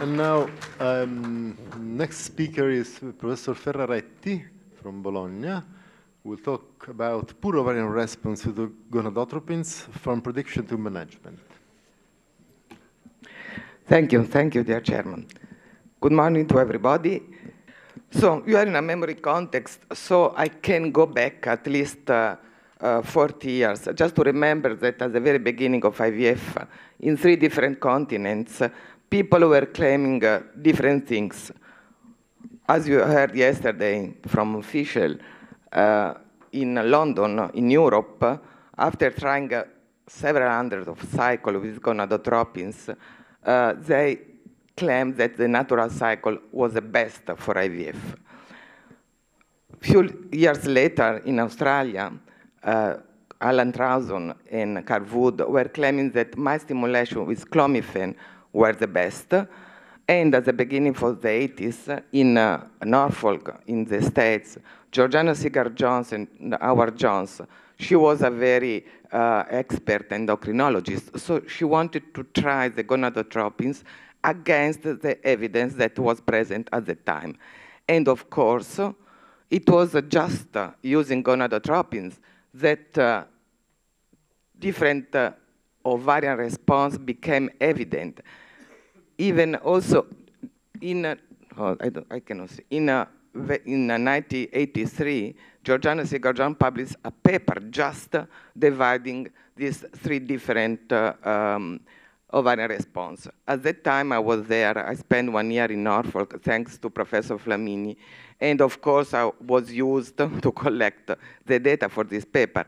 And now, um, next speaker is Professor Ferraretti from Bologna. We'll talk about poor ovarian response to gonadotropins from prediction to management. Thank you, thank you, dear chairman. Good morning to everybody. So you are in a memory context, so I can go back at least uh, uh, 40 years, just to remember that at the very beginning of IVF, in three different continents, people were claiming uh, different things. As you heard yesterday from official, uh, in London, in Europe, uh, after trying uh, several hundred of cycles with gonadotropins, uh, they claimed that the natural cycle was the best for IVF. Few years later, in Australia, uh, Alan Trauson and Carl Wood were claiming that my stimulation with clomiphene were the best. And at the beginning of the 80s, in uh, Norfolk, in the States, Georgiana Sigar Jones and Howard Jones, she was a very uh, expert endocrinologist. So she wanted to try the gonadotropins against the evidence that was present at the time. And of course, it was just uh, using gonadotropins that uh, different uh, ovarian response became evident. Even also in, a, oh, I, I, cannot see, in, a, in 1983, Georgiana Sigarjan published a paper just dividing these three different uh, um, of a response. At that time, I was there. I spent one year in Norfolk, thanks to Professor Flamini. And of course, I was used to collect the data for this paper.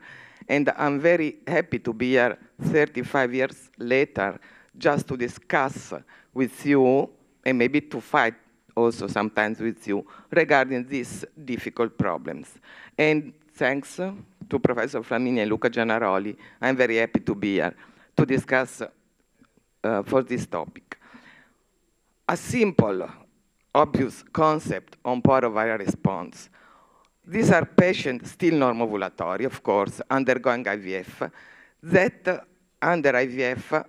And I'm very happy to be here 35 years later just to discuss with you and maybe to fight also sometimes with you regarding these difficult problems. And thanks to Professor Flamini and Luca Gianaroli, I'm very happy to be here to discuss uh, for this topic. A simple, obvious concept on poroviral response. These are patients still normovulatory, of course, undergoing IVF, that uh, under IVF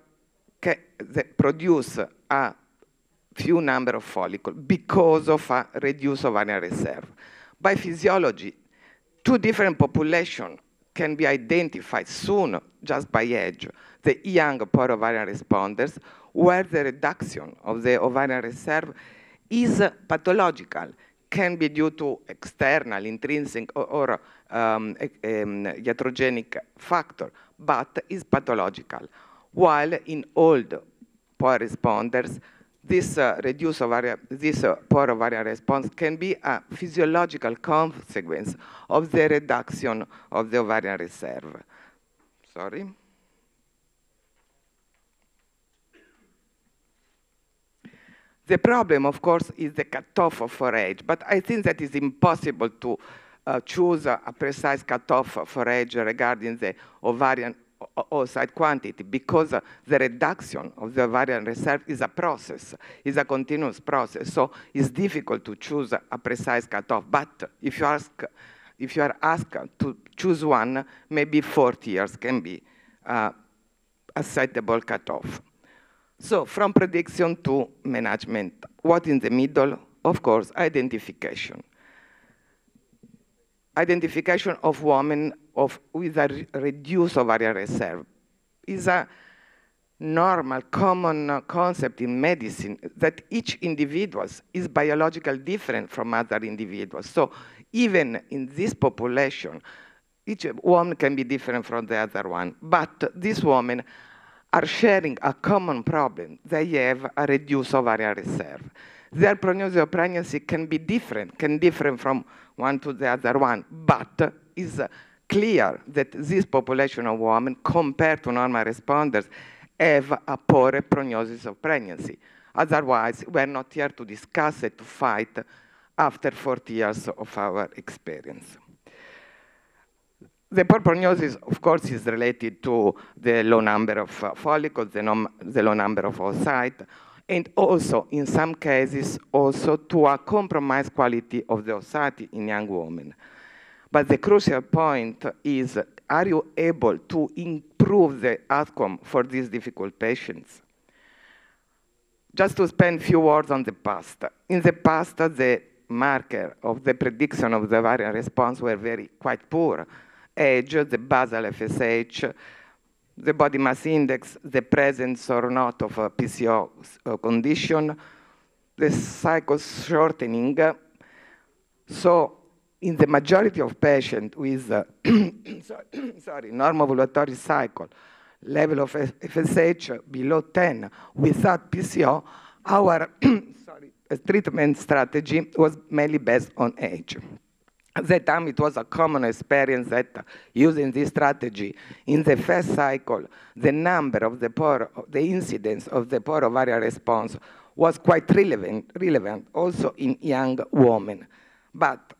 ca- that produce a few number of follicles because of a reduced ovarian reserve. By physiology, two different populations can be identified soon just by age, the young poor ovarian responders, where the reduction of the ovarian reserve is pathological, can be due to external, intrinsic, or, or um, um, iatrogenic factor, but is pathological. While in old poor responders, this uh, reduce ovarian, this uh, poor ovarian response can be a physiological consequence of the reduction of the ovarian reserve. Sorry. The problem, of course, is the cutoff for age, but I think that it is impossible to uh, choose a, a precise cutoff for age regarding the ovarian side quantity because uh, the reduction of the ovarian reserve is a process, is a continuous process. So it's difficult to choose a precise cutoff. But if you, ask, if you are asked to choose one, maybe 40 years can be uh, a suitable cutoff. So from prediction to management, what in the middle? Of course, identification. Identification of women of, with a reduced ovarian reserve is a normal, common uh, concept in medicine that each individual is biologically different from other individuals. So even in this population, each woman can be different from the other one. But these women are sharing a common problem. They have a reduced ovarian reserve. Their prognosis of pregnancy can be different, can differ from one to the other one, but is clear that this population of women, compared to normal responders, have a poor prognosis of pregnancy. Otherwise, we're not here to discuss it to fight after 40 years of our experience. The poor prognosis, of course, is related to the low number of uh, follicles, the, the, low number of oocytes, and also, in some cases, also to a compromised quality of the oocyte in young women. But the crucial point is, are you able to improve the outcome for these difficult patients? Just to spend a few words on the past. In the past, the marker of the prediction of the variant response were very quite poor. Age, the basal FSH, the body mass index, the presence or not of a PCO uh, condition, the cycle shortening. So in the majority of patients with uh, sorry, normal ovulatory cycle, level of FSH below 10 without PCO, our sorry, treatment strategy was mainly based on age. At that time, it was a common experience that uh, using this strategy in the first cycle, the number of the poor, the incidence of the poor ovarian response was quite relevant, relevant also in young women. But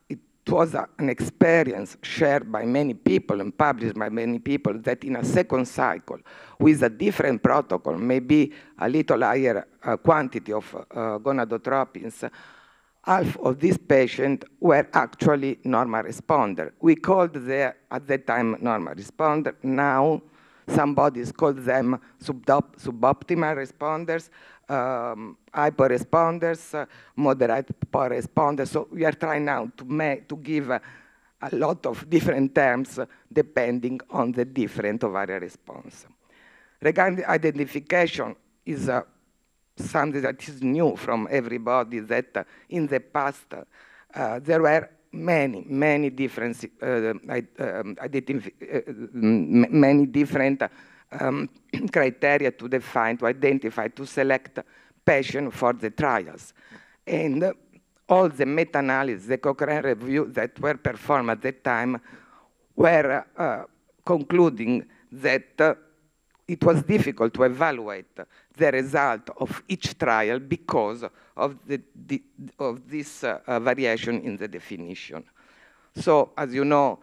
it was a, an experience shared by many people and published by many people that in a second cycle, with a different protocol, maybe a little higher uh, quantity of uh, gonadotropins, half of these patients were actually normal responder. We called them at that time normal responder. Now Somebody's called them suboptimal responders, um, hyper-responders, uh, moderate responders. So we are trying now to, to give uh, a lot of different terms depending on the different ovarian response. Regarding identification is uh, something that is new from everybody that uh, in the past uh, there were many, many different, uh, um, um, uh, um many different um, criteria to define, to identify, to select patients for the trials. And uh, all the meta-analysis, the Cochrane review that were performed at that time were uh, concluding that it was difficult to evaluate the result of each trial because of, the, the, of this uh, uh, variation in the definition. So, as you know,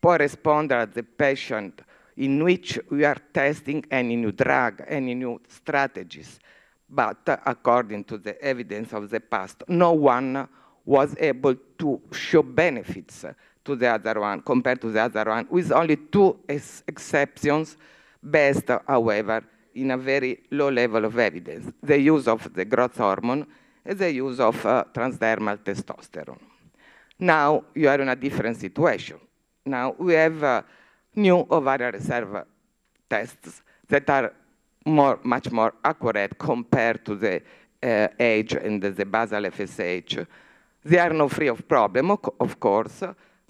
poor responder to the patient in which we are testing any new drug, any new strategies. But uh, according to the evidence of the past, no one was able to show benefits to the other one compared to the other one, with only two ex exceptions based, however, in a very low level of evidence, the use of the growth hormone and the use of uh, transdermal testosterone. Now you are in a different situation. Now we have uh, new ovarian reserve tests that are more, much more accurate compared to the uh, age and the, the basal FSH. They are not free of problem, of course.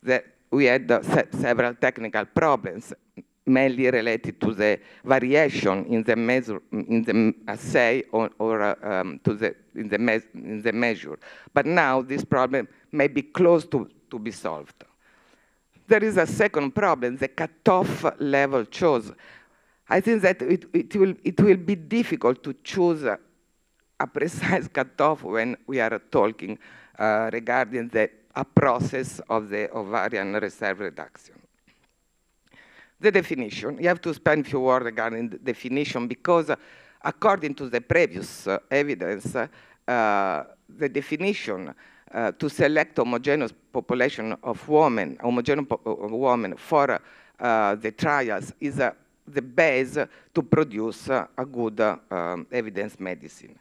The, we had uh, several technical problems mainly related to the variation in the, measure, in the assay or, or um, to the, in, the in the measure. But now this problem may be close to, to be solved. There is a second problem, the cutoff level chosen. I think that it, it, will, it will be difficult to choose a, a precise cutoff when we are talking uh, regarding the a process of the ovarian reserve reduction. The definition, you have to spend few words regarding the definition because according to the previous uh, evidence, uh, the definition uh, to select homogeneous population of women, homogeneous uh, women for uh, the trials is uh, the base to produce a good um, evidence medicine.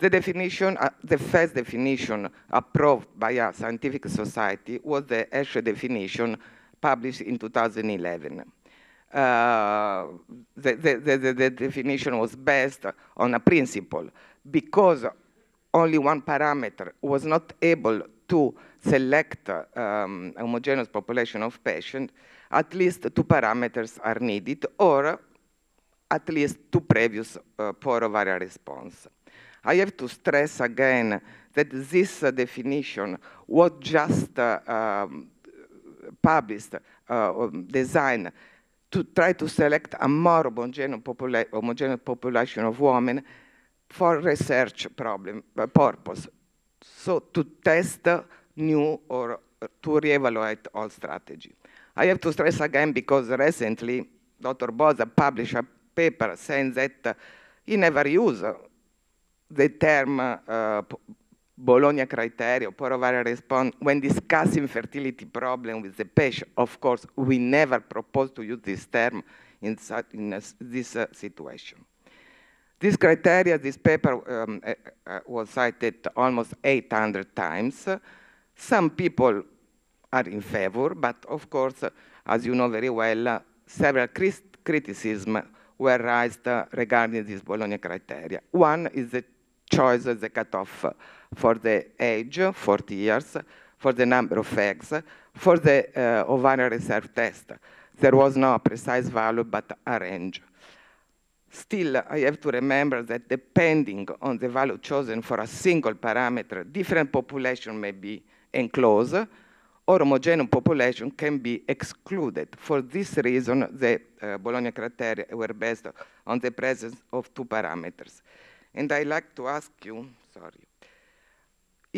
The definition, the first definition approved by a scientific society was the Escher definition published in 2011. Uh, the, the, the, the, definition was based on a principle because only one parameter was not able to select um, a homogeneous population of patients, at least two parameters are needed or at least two previous uh, poor ovarian response. I have to stress again that this uh, definition was just uh, um, published or uh, um, designed to try to select a more homogeneous, popula homogeneous population of women for research problem uh, purpose. So to test uh, new or uh, to reevaluate all strategy. I have to stress again because recently Dr. Boza published a paper saying that he never used the term uh, Bologna criteria, Porovara response, when discussing fertility problem with the patient, of course, we never propose to use this term in, such, in a, this uh, situation. This criteria, this paper um, uh, uh was cited almost 800 times. Some people are in favor, but of course, uh, as you know very well, uh, several criticisms were raised uh, regarding this Bologna criteria. One is the choice of the cutoff uh, for the age, 40 years, for the number of eggs, for the uh, ovarian reserve test. There was no precise value, but a range. Still, I have to remember that depending on the value chosen for a single parameter, different population may be enclosed, or homogeneous population can be excluded. For this reason, the uh, Bologna criteria were based on the presence of two parameters. And I like to ask you, sorry,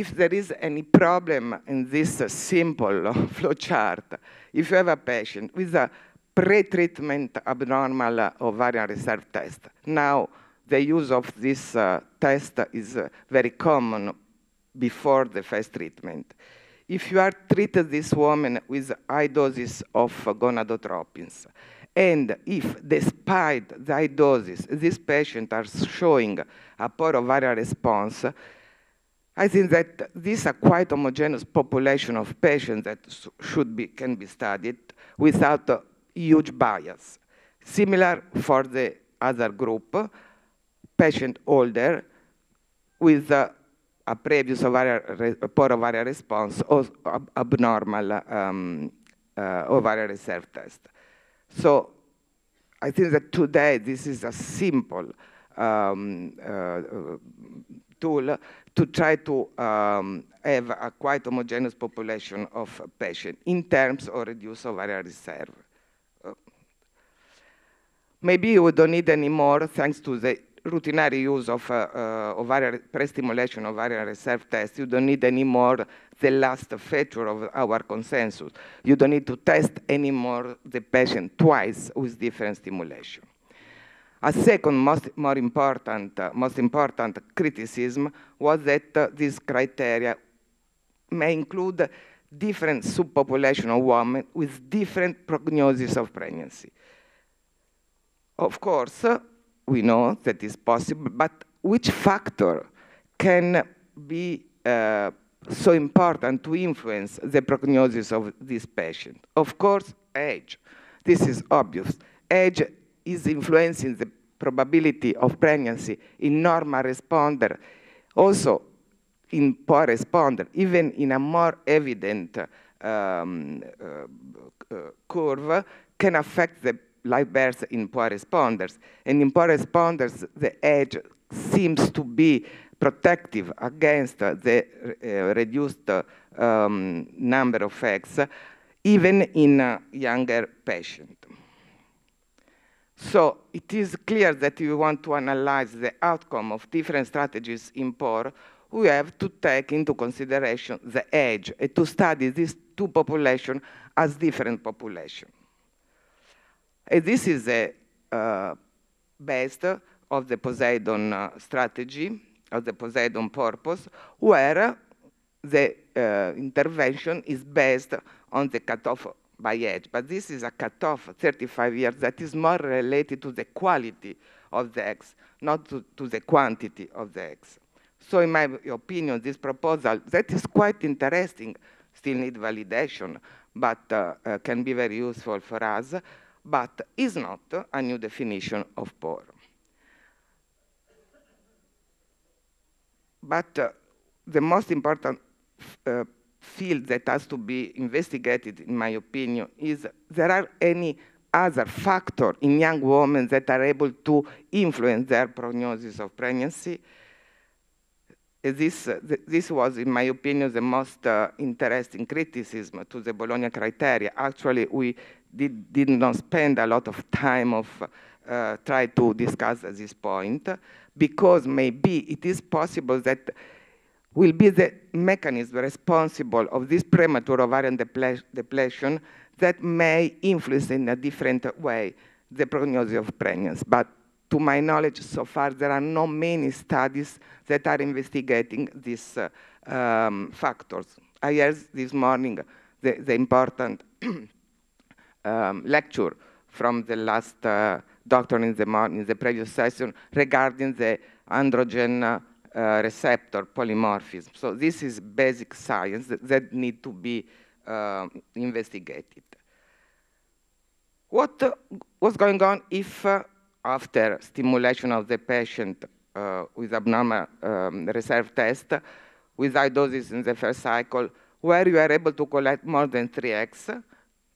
if there is any problem in this uh, simple flowchart, if you have a patient with a pre-treatment abnormal uh, ovarian reserve test, now the use of this uh, test is uh, very common before the first treatment. If you are treated this woman with high doses of gonadotropins, and if, despite the high doses, these patients are showing a poor ovarian response, I think that these are quite homogeneous population of patients that should be, can be studied without a huge bias. Similar for the other group, patient older with a previous ovarian, poor ovarian response or ab abnormal um, uh, ovarian reserve test. So I think that today this is a simple um, uh, tool to try to um, have a quite homogeneous population of patients in terms of reduce ovarian reserve. Uh, maybe we don't need any more thanks to the routinary use of uh, uh, ovarian pre-stimulation ovarian reserve test. You don't need any more the last feature of our consensus. You don't need to test anymore the patient twice with different stimulation. A second most, more important, uh, most important criticism was that uh, these criteria may include different subpopulation of women with different prognosis of pregnancy. Of course, uh, we know that is possible, but which factor can be uh, so important to influence the prognosis of this patient? Of course, age. This is obvious. Age is influencing the probability of pregnancy in normal responder, also in poor responder, even in a more evident um, uh, uh, curve, can affect the live birth in poor responders. And in poor responders, the age seems to be protective against the uh, reduced um, number of eggs, even in a younger patients. So it is clear that if we want to analyze the outcome of different strategies in poor, we have to take into consideration the age and to study these two populations as different populations. And this is the uh, based of the Poseidon uh, strategy, of the Poseidon purpose, where the uh, intervention is based on the cutoff by age, but this is a cutoff, 35 years, that is more related to the quality of the eggs, not to, to the quantity of the eggs. So in my opinion, this proposal, that is quite interesting, still need validation, but uh, uh, can be very useful for us, but is not a new definition of poor. But uh, the most important uh, field that has to be investigated, in my opinion, is there are any other factor in young women that are able to influence their prognosis of pregnancy. Uh, this, uh, this was, in my opinion, the most uh, interesting criticism to the Bologna criteria. Actually, we did, did not spend a lot of time of uh, trying to discuss this point because maybe it is possible that will be the mechanism responsible of this premature ovarian depletion that may influence in a different way the prognosis of pregnancy. But to my knowledge so far, there are not many studies that are investigating these uh, um, factors. I heard this morning the, the important um, lecture from the last uh, doctor in the, in the previous session regarding the androgen uh, uh, receptor polymorphism. So this is basic science that, that need to be uh, investigated. What uh, was going on if uh, after stimulation of the patient uh, with abnormal um, reserve test, with high doses in the first cycle, where you are able to collect more than 3x,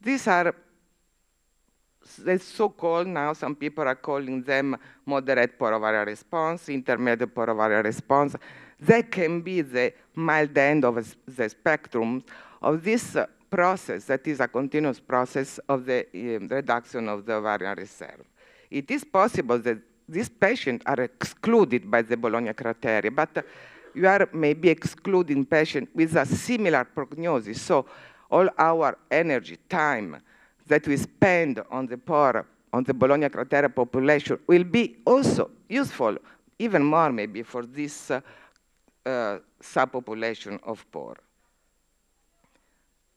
these are they so-called now, some people are calling them moderate porovarial response, intermediate porovarial response. They can be the mild end of the spectrum of this uh, process that is a continuous process of the um, reduction of the ovarian reserve. It is possible that these patients are excluded by the Bologna criteria, but uh, you are maybe excluding patients with a similar prognosis. So all our energy, time, that we spend on the poor, on the Bologna criteria population will be also useful, even more maybe for this uh, uh, subpopulation of poor.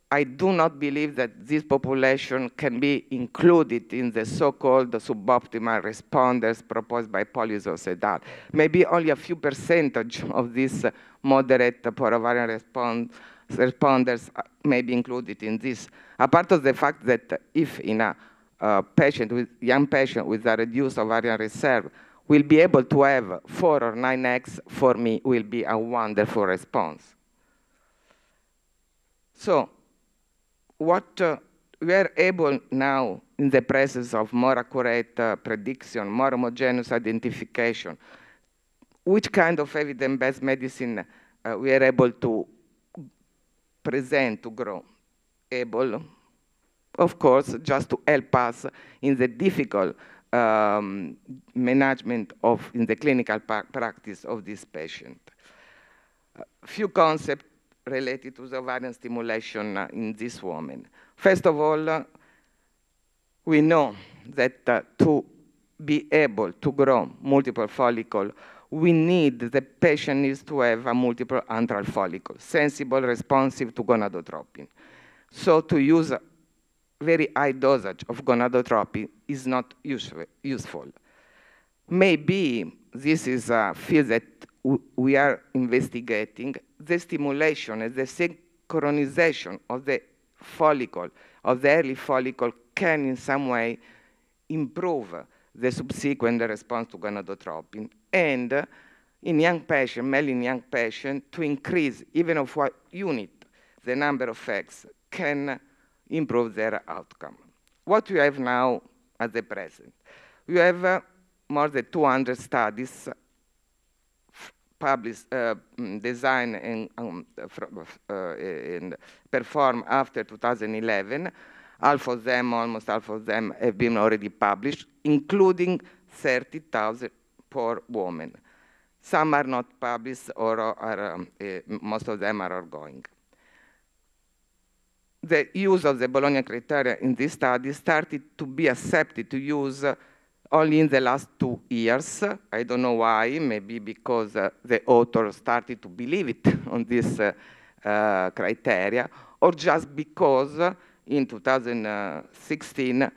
I do not believe that this population can be included in the so-called suboptimal responders proposed by Polizos et al. Maybe only a few percentage of this uh, moderate poor porovarian response responders uh, may be included in this. Apart of the fact that if in a uh, patient with young patient with a reduced ovarian reserve will be able to have four or nine X, for me will be a wonderful response. So what uh, we are able now in the presence of more accurate uh, prediction, more homogeneous identification, which kind of evidence-based medicine uh, we are able to present to grow, able, of course, just to help us in the difficult um, management of, in the clinical practice of this patient. A few concepts related to the ovarian stimulation uh, in this woman. First of all, uh, we know that uh, to be able to grow multiple follicle we need the patient needs to have a multiple antral follicle, sensible, responsive to gonadotropin. So to use a very high dosage of gonadotropin is not useful. useful. Maybe this is a field that we are investigating, the stimulation and the synchronization of the follicle, of the early follicle, can in some way improve the subsequent response to gonadotropin, and in young mainly male young patients, to increase even of one unit the number of eggs can improve their outcome. What we have now at the present, we have uh, more than 200 studies published, uh, mm, designed and, um, uh, uh, and performed after 2011 Half of them, almost half of them, have been already published, including 30,000 poor women. Some are not published, or are, um, uh, most of them are ongoing. The use of the Bologna criteria in this study started to be accepted to use only in the last two years. I don't know why, maybe because uh, the author started to believe it on this uh, uh, criteria, or just because in 2016,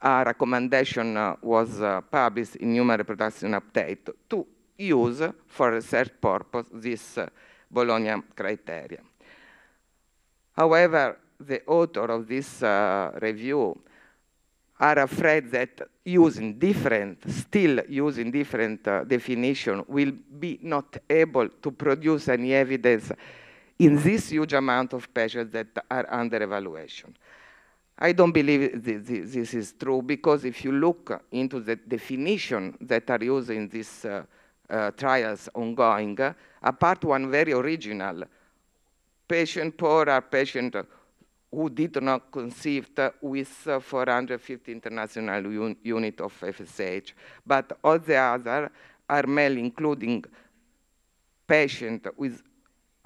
a recommendation uh, was uh, published in Human Reproduction Update to use for research purpose this uh, Bologna criteria. However, the author of this review are afraid that using different, still using different uh, definition will be not able to produce any evidence in this huge amount of patients that are under evaluation. I don't believe this is true because if you look into the definition that are used in these uh, uh, trials ongoing, uh, apart one very original, patient poor are patient who did not conceive with uh, 450 international un unit of FSH, but all the other are male, including patient with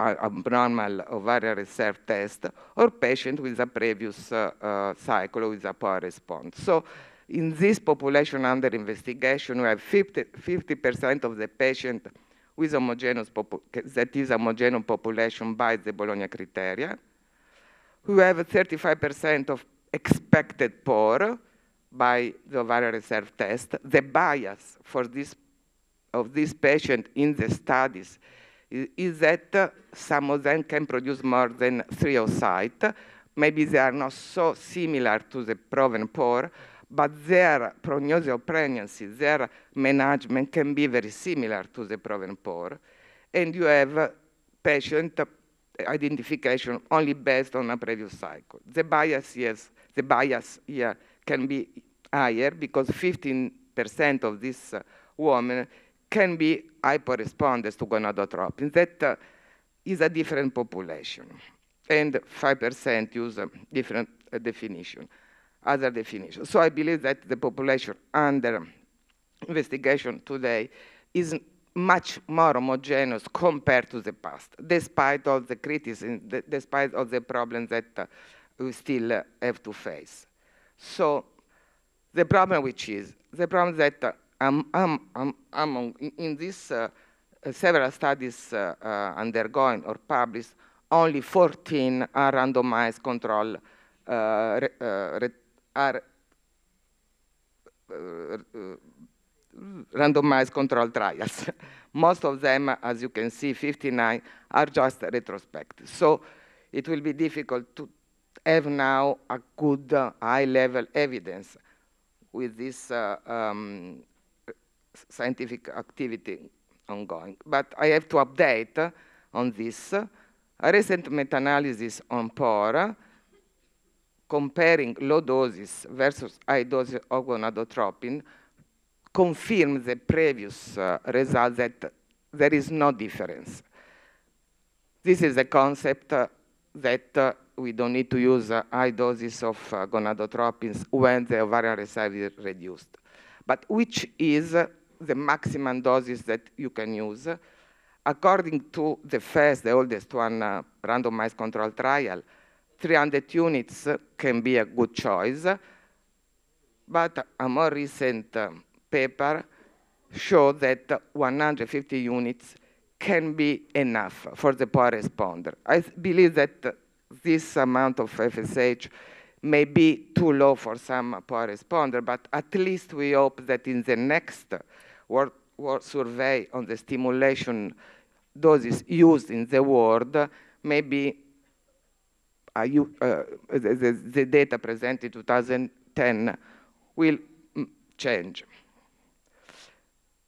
abnormal ovarian reserve test or patient with a previous uh, cycle with a poor response. So in this population under investigation, we have 50% of the patient with homogeneous that is homogeneous population by the Bologna criteria. We have 35% of expected poor by the ovarian reserve test. The bias for this of this patient in the studies is that some of them can produce more than three oocytes. Maybe they are not so similar to the proven poor, but their prognosis of pregnancy, their management can be very similar to the proven poor. And you have patient identification only based on a previous cycle. The bias, yes, the bias here can be higher because 15% of these uh, women can be hyper-responders to gonadotropins. That uh, is a different population. And 5% use a different uh, definition, other definition. So I believe that the population under investigation today is much more homogeneous compared to the past, despite all the criticism, despite all the problems that uh, we still uh, have to face. So the problem which is, the problem that uh, um, um, um, among, in these uh, uh, several studies uh, uh, undergoing or published, only 14 are randomized control, uh, re, uh, re, are randomized control trials. Most of them, as you can see, 59, are just retrospective. So it will be difficult to have now a good high-level evidence with this uh, um, scientific activity ongoing. But I have to update on this. A recent meta-analysis on POR comparing low doses versus high doses of gonadotropin confirms the previous uh, result that there is no difference. This is a concept uh, that uh, we don't need to use uh, high doses of uh, gonadotropins when the ovarian reserve is reduced, but which is the maximum doses that you can use. According to the first, the oldest one, uh, randomized control trial, 300 units can be a good choice. But a more recent um, paper showed that 150 units can be enough for the poor responder. I believe that this amount of FSH may be too low for some poor responder, but at least we hope that in the next were, were on the stimulation doses used in the world, maybe you, uh, the, the, data presented in 2010 will mm, change.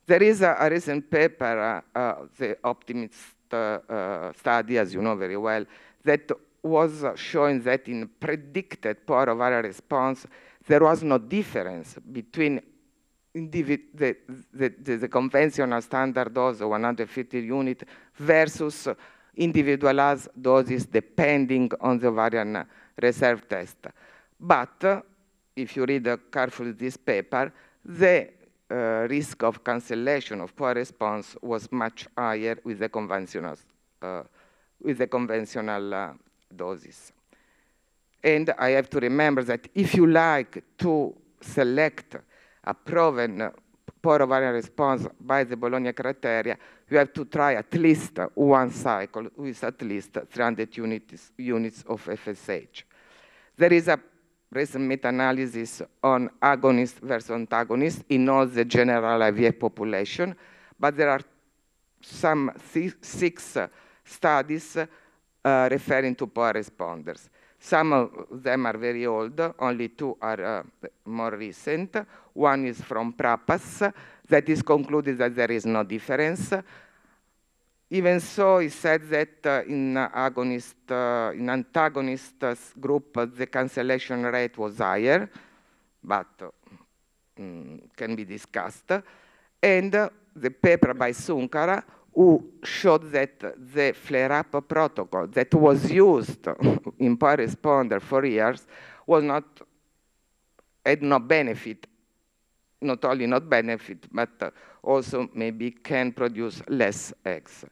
There is a, a recent paper, uh, uh the Optimist uh, uh, study, as you know very well, that was showing that in predicted power of area response, there was no difference between the, the, the, conventional standard dose, of 150 unit, versus individualized doses depending on the variant reserve test. But uh, if you read uh, carefully this paper, the uh, risk of cancellation of poor response was much higher with the conventional, uh, with the conventional uh, doses. And I have to remember that if you like to select a proven poor ovarian response by the Bologna criteria, you have to try at least one cycle with at least 300 units, units of FSH. There is a recent meta-analysis on agonist versus antagonist in all the general IVF population, but there are some six studies uh, referring to poor responders. Some of them are very old, only two are uh, more recent. One is from Prapas, that is concluded that there is no difference. Even so, he said that uh, in, agonist, uh, in antagonist uh, group, uh, the cancellation rate was higher, but uh, mm, can be discussed. And the paper by Sunkara who showed that the flare-up protocol that was used in responder for years was not, had no benefit, not only not benefit, but also maybe can produce less eggs.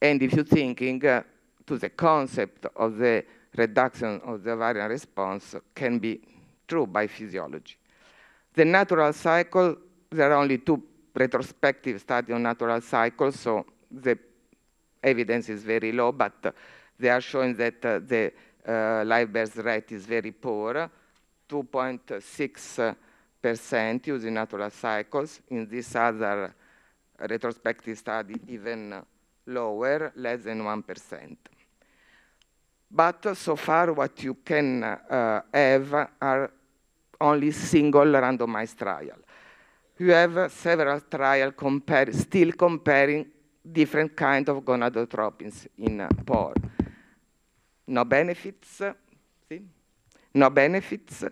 And if you're thinking uh, to the concept of the reduction of the ovarian response can be true by physiology. The natural cycle, there are only two retrospective study on natural cycles, so the evidence is very low, but they are showing that uh, the uh, live birth rate is very poor, 2.6% using natural cycles. In this other retrospective study, even lower, less than 1%. But so far, what you can uh, have are only single randomized trial you have several trials compar still comparing different kind of gonadotropins in uh, POR. No benefits, see? No benefits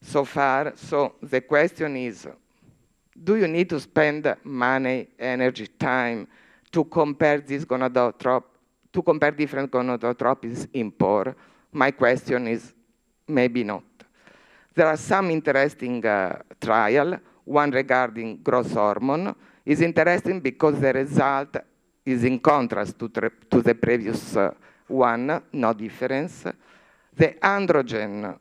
so far. So the question is, do you need to spend money, energy, time to compare these gonadotrop to compare different gonadotropins in POR? My question is maybe not. There are some interesting uh, trial one regarding growth hormone, is interesting because the result is in contrast to, to the previous uh, one, no difference. The androgen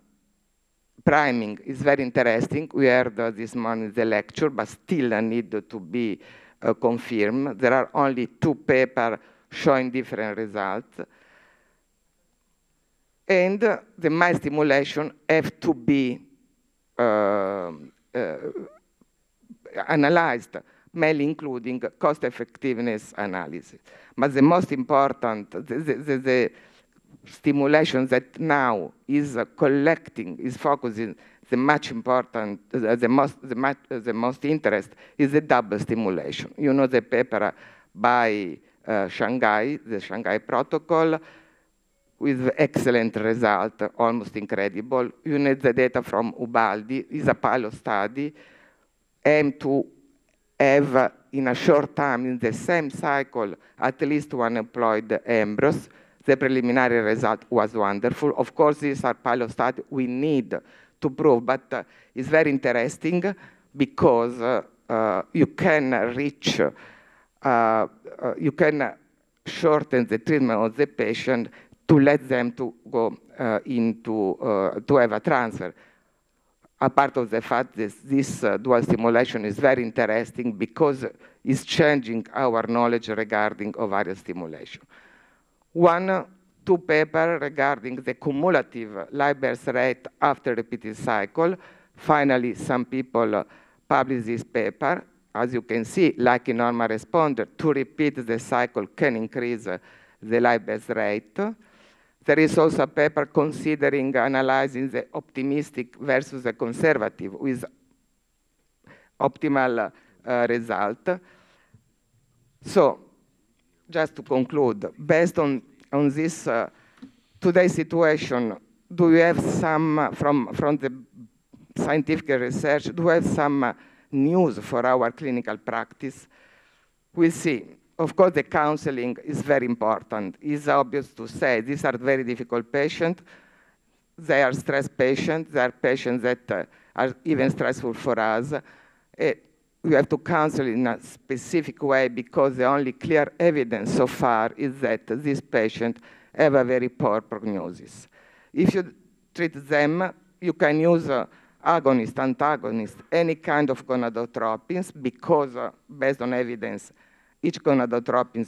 priming is very interesting. We heard uh, this morning the lecture, but still I need to be uh, confirmed. There are only two papers showing different results. And uh, the my stimulation have to be uh, uh analyzed, mainly including cost effectiveness analysis. But the most important, the, the, the stimulation that now is collecting, is focusing the much important, the most, the, much, the most interest is the double stimulation. You know the paper by uh, Shanghai, the Shanghai Protocol, with excellent result, almost incredible. You need the data from Ubaldi, is a pilot study, aim to have in a short time in the same cycle at least one employed embryos. The preliminary result was wonderful. Of course, these are pilot studies we need to prove, but uh, it's very interesting because uh, uh, you can reach, uh, uh, you can shorten the treatment of the patient to let them to go uh, into, to have a transfer apart of the fact that this uh, dual stimulation is very interesting because it's changing our knowledge regarding ovarian stimulation. One, uh, two paper regarding the cumulative live birth rate after repeated cycle. Finally, some people uh, publish this paper. As you can see, like a normal responder, to repeat the cycle can increase uh, the live birth rate. There is also a paper considering analyzing the optimistic versus the conservative with optimal uh, result. So, just to conclude, based on, on this uh, today situation, do you have some, uh, from, from the scientific research, do you have some uh, news for our clinical practice? We'll see of course, the counseling is very important. It's obvious to say these are very difficult patients. They are stress patients. They are patients that uh, are even stressful for us. Uh, we have to counsel in a specific way because the only clear evidence so far is that these patients have a very poor prognosis. If you treat them, you can use uh, agonist, antagonist, any kind of gonadotropins because uh, based on evidence, each gonadotropin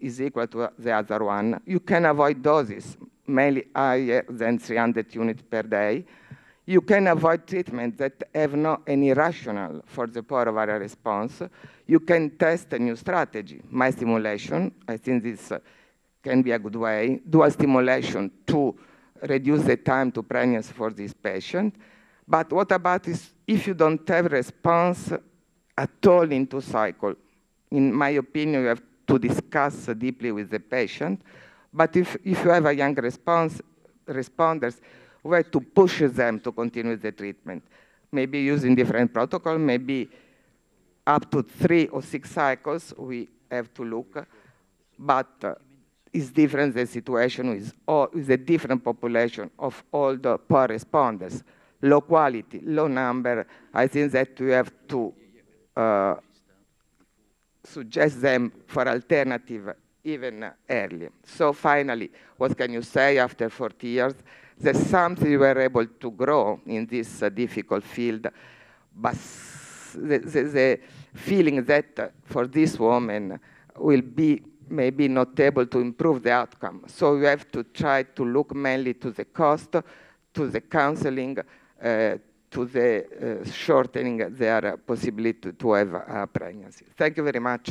is equal to the other one. You can avoid doses, mainly higher than 300 units per day. You can avoid treatments that have no any rational for the poor ovarian response. You can test a new strategy, my stimulation. I think this uh, can be a good way. Dual stimulation to reduce the time to pregnancy for this patient. But what about is if you don't have response at all into cycle, in my opinion, you have to discuss deeply with the patient. But if, if you have a young response, responders, we have to push them to continue the treatment. Maybe using different protocol, maybe up to three or six cycles we have to look. But uh, it's different the situation with, all, with a different population of all the poor responders. Low quality, low number, I think that we have to uh, suggest them for alternative even early. So finally, what can you say after 40 years? There's something we were able to grow in this uh, difficult field, but the, the, the feeling that uh, for this woman will be maybe not able to improve the outcome. So you have to try to look mainly to the cost, to the counseling, uh, to the uh, shortening their possibility to have a pregnancy. Thank you very much.